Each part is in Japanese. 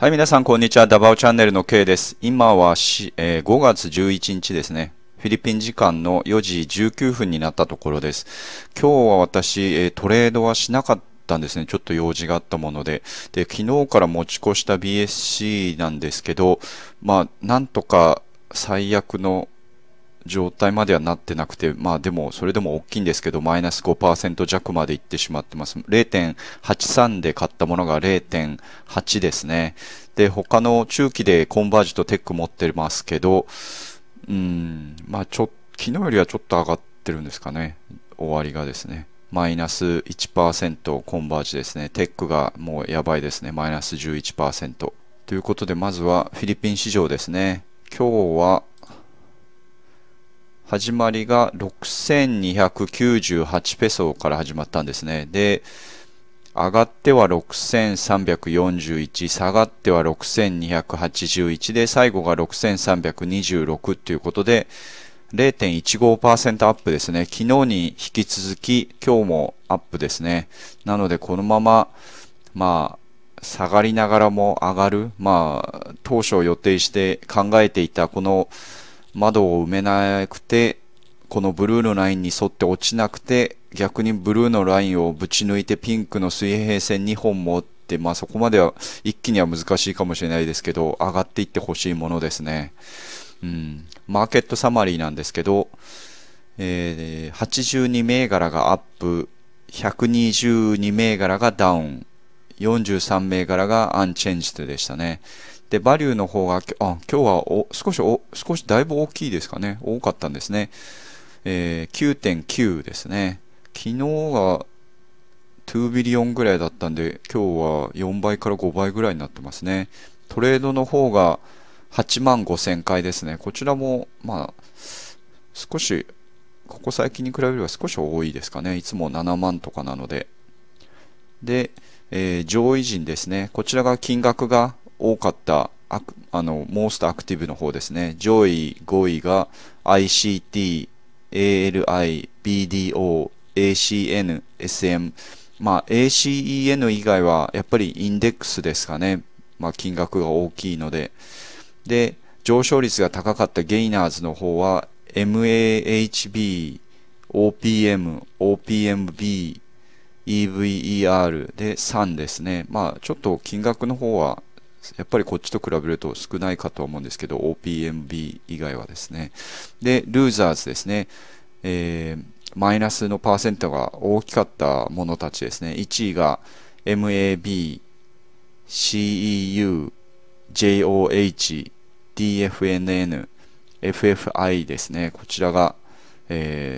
はい、皆さん、こんにちは。ダバオチャンネルの K です。今はし、えー、5月11日ですね。フィリピン時間の4時19分になったところです。今日は私、えー、トレードはしなかったんですね。ちょっと用事があったもので。で、昨日から持ち越した BSC なんですけど、まあ、なんとか最悪の状態まではなってなくて、まあでも、それでも大きいんですけど、マイナス5%弱までいってしまってます。0.83で買ったものが0.8ですね。で、他の中期でコンバージとテック持ってますけど、うん、まあちょ、昨日よりはちょっと上がってるんですかね。終わりがですね。マイナス1%コンバージですね。テックがもうやばいですね。マイナス11%。ということで、まずはフィリピン市場ですね。今日は始まりが6298ペソから始まったんですね。で、上がっては6341、下がっては6281で、最後が6326ということで、0.15%アップですね。昨日に引き続き、今日もアップですね。なので、このまま、まあ、下がりながらも上がる。まあ、当初予定して考えていたこの窓を埋めなくて、このブルーのラインに沿って落ちなくて、逆にブルーのラインをぶち抜いてピンクの水平線2本持って、まあそこまでは一気には難しいかもしれないですけど、上がっていってほしいものですね。うん。マーケットサマリーなんですけど、えー、82銘柄がアップ、122銘柄がダウン、43銘柄がアンチェンジでしたね。で、バリューの方が、あ今日はお少しお、少しだいぶ大きいですかね。多かったんですね。えー、9.9ですね。昨日が2ビリオンぐらいだったんで、今日は4倍から5倍ぐらいになってますね。トレードの方が8万5000回ですね。こちらも、まあ、少し、ここ最近に比べれば少し多いですかね。いつも7万とかなので。で、えー、上位陣ですね。こちらが金額が多かったあのモーストアクティブの方ですね。上位5位が ICT、ALI、BDO、ACN、SM。まあ ACEN 以外はやっぱりインデックスですかね。まあ金額が大きいので。で、上昇率が高かったゲイナーズの方は MAHB、OPM、OPMB、EVER で3ですね。まあちょっと金額の方はやっぱりこっちと比べると少ないかと思うんですけど、OPMB 以外はですね。で、ルーザーズですね。えー、マイナスのパーセントが大きかったものたちですね。1位が MAB、CEU、JOH、DFNN、FFI ですね。こちらが、えー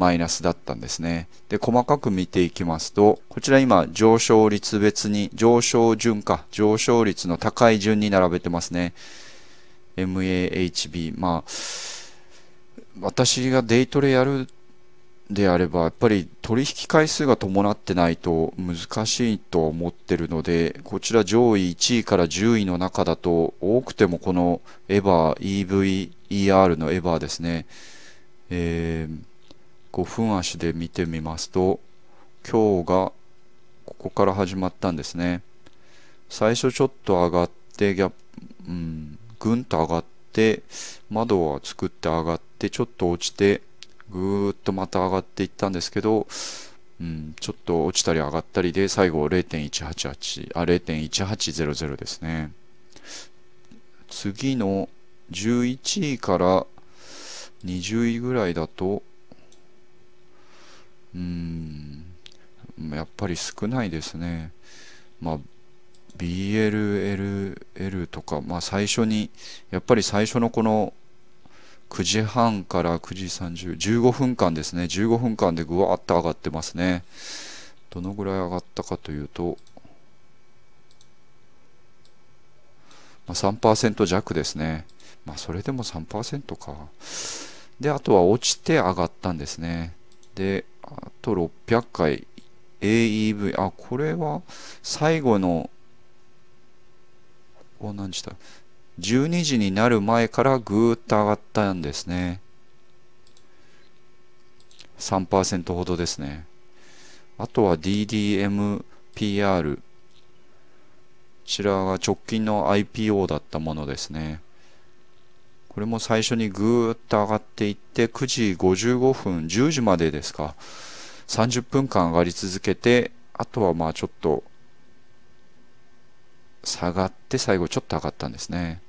マイナスだったんですね。で、細かく見ていきますと、こちら今上昇率別に、上昇順か、上昇率の高い順に並べてますね。MAHB。まあ、私がデイトレやるであれば、やっぱり取引回数が伴ってないと難しいと思ってるので、こちら上位1位から10位の中だと、多くてもこのエ e r EV、ER のエ e r ですね。えー5分足で見てみますと今日がここから始まったんですね最初ちょっと上がってギャップ、うん、ぐんと上がって窓は作って上がってちょっと落ちてぐーっとまた上がっていったんですけど、うん、ちょっと落ちたり上がったりで最後0.188あ0.1800ですね次の11位から20位ぐらいだとうんやっぱり少ないですねまあ BLLL とか、まあ、最初にやっぱり最初のこの9時半から9時3015分間ですね15分間でぐわっと上がってますねどのぐらい上がったかというと、まあ、3%弱ですねまあそれでも3%かであとは落ちて上がったんですねでと600回 AEV。あ、これは最後の、お、何した ?12 時になる前からぐーっと上がったんですね。3%ほどですね。あとは DDMPR。こちらが直近の IPO だったものですね。これも最初にぐーっと上がっていって9時55分10時までですか30分間上がり続けてあとはまあちょっと下がって最後ちょっと上がったんですね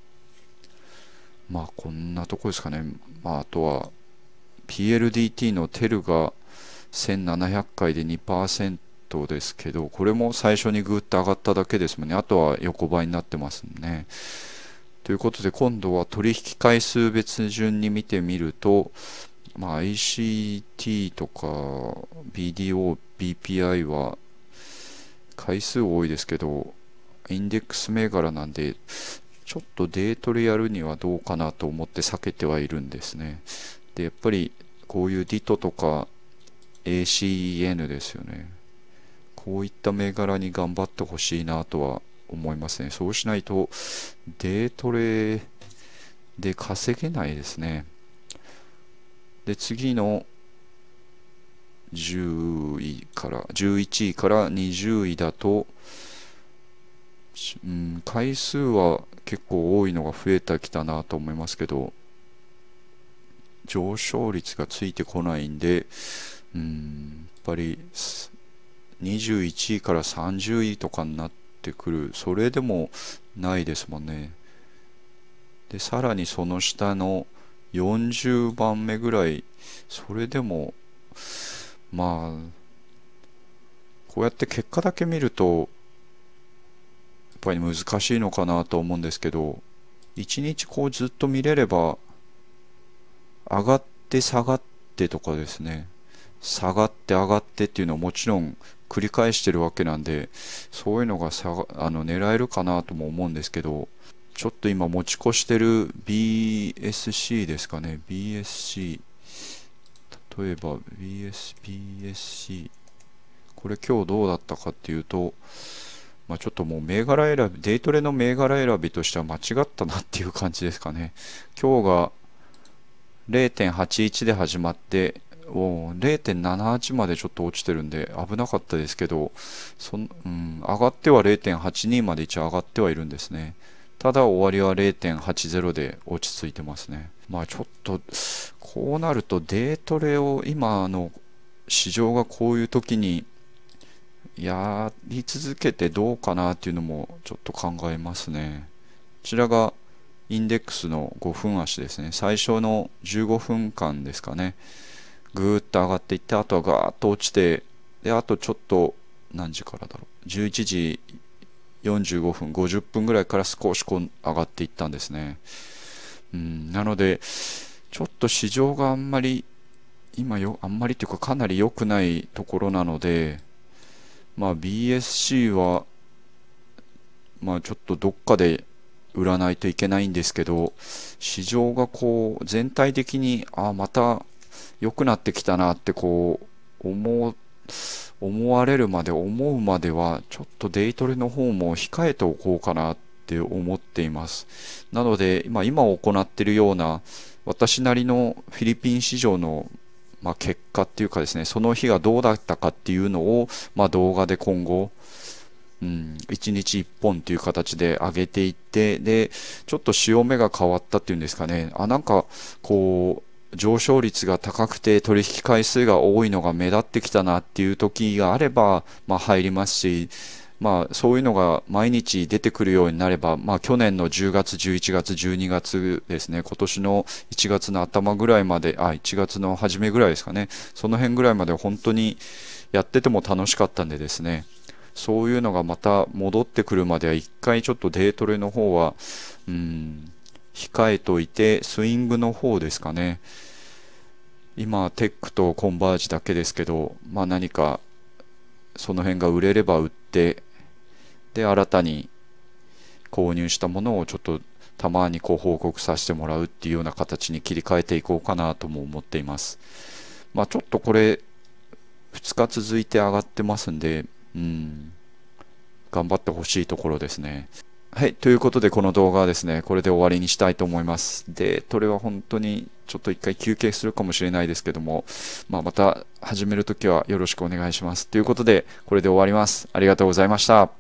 まあこんなとこですかねまああとは PLDT のテルが1700回で2%ですけどこれも最初にぐーっと上がっただけですもんねあとは横ばいになってますもんねということで今度は取引回数別順に見てみると、まあ、ICT とか BDO、BPI は回数多いですけどインデックス銘柄なんでちょっとデートでやるにはどうかなと思って避けてはいるんですね。で、やっぱりこういう DIT とか ACEN ですよね。こういった銘柄に頑張ってほしいなとは思いますね。そうしないと、デートレで稼げないですね。で、次の10位から、11位から20位だと、うん、回数は結構多いのが増えてきたなと思いますけど、上昇率がついてこないんで、うん、やっぱり21位から30位とかになってってくるそれでもないですもんねでさらにその下の40番目ぐらいそれでもまあこうやって結果だけ見るとやっぱり難しいのかなと思うんですけど1日こうずっと見れれば上がって下がってとかですね下がって上がってっていうのをもちろん繰り返してるわけなんで、そういうのが下があの狙えるかなとも思うんですけど、ちょっと今持ち越してる BSC ですかね。BSC。例えば BS、BSC。これ今日どうだったかっていうと、まあ、ちょっともう銘柄選び、デイトレの銘柄選びとしては間違ったなっていう感じですかね。今日が0.81で始まって0.78までちょっと落ちてるんで危なかったですけどそん、うん、上がっては0.82まで一応上がってはいるんですねただ終わりは0.80で落ち着いてますねまあちょっとこうなるとデートレを今の市場がこういう時にやり続けてどうかなっていうのもちょっと考えますねこちらがインデックスの5分足ですね最初の15分間ですかねぐーっと上がっていって、あとはガーッと落ちて、で、あとちょっと、何時からだろう。11時45分、50分ぐらいから少しこう上がっていったんですね。うん、なので、ちょっと市場があんまり、今よ、あんまりというかかなり良くないところなので、まあ BSC は、まあちょっとどっかで売らないといけないんですけど、市場がこう全体的に、ああ、また良くなってきたなってこう思思われるまで思うまではちょっとデイトレの方も控えておこうかなって思っていますなので今今行っているような私なりのフィリピン市場のまあ、結果っていうかですね、その日がどうだったかっていうのを、まあ、動画で今後、うん、1日1本という形で上げていって、で、ちょっと潮目が変わったっていうんですかね、あ、なんか、こう、上昇率が高くて取引回数が多いのが目立ってきたなっていう時があれば、まあ、入りますし、まあ、そういうのが毎日出てくるようになれば、まあ、去年の10月、11月、12月ですね、今年の1月の頭ぐらいまで、あ、1月の初めぐらいですかね、その辺ぐらいまで本当にやってても楽しかったんでですね、そういうのがまた戻ってくるまでは一回ちょっとデートレの方は、うん、控えといて、スイングの方ですかね。今、テックとコンバージだけですけど、まあ何か、その辺が売れれば売って、で、新たに購入したものをちょっとたまにこう報告させてもらうっていうような形に切り替えていこうかなとも思っています。まあちょっとこれ、2日続いて上がってますんで、うん、頑張ってほしいところですね。はい、ということでこの動画はですね、これで終わりにしたいと思います。で、これは本当にちょっと一回休憩するかもしれないですけども、まあ、また始めるときはよろしくお願いします。ということで、これで終わります。ありがとうございました。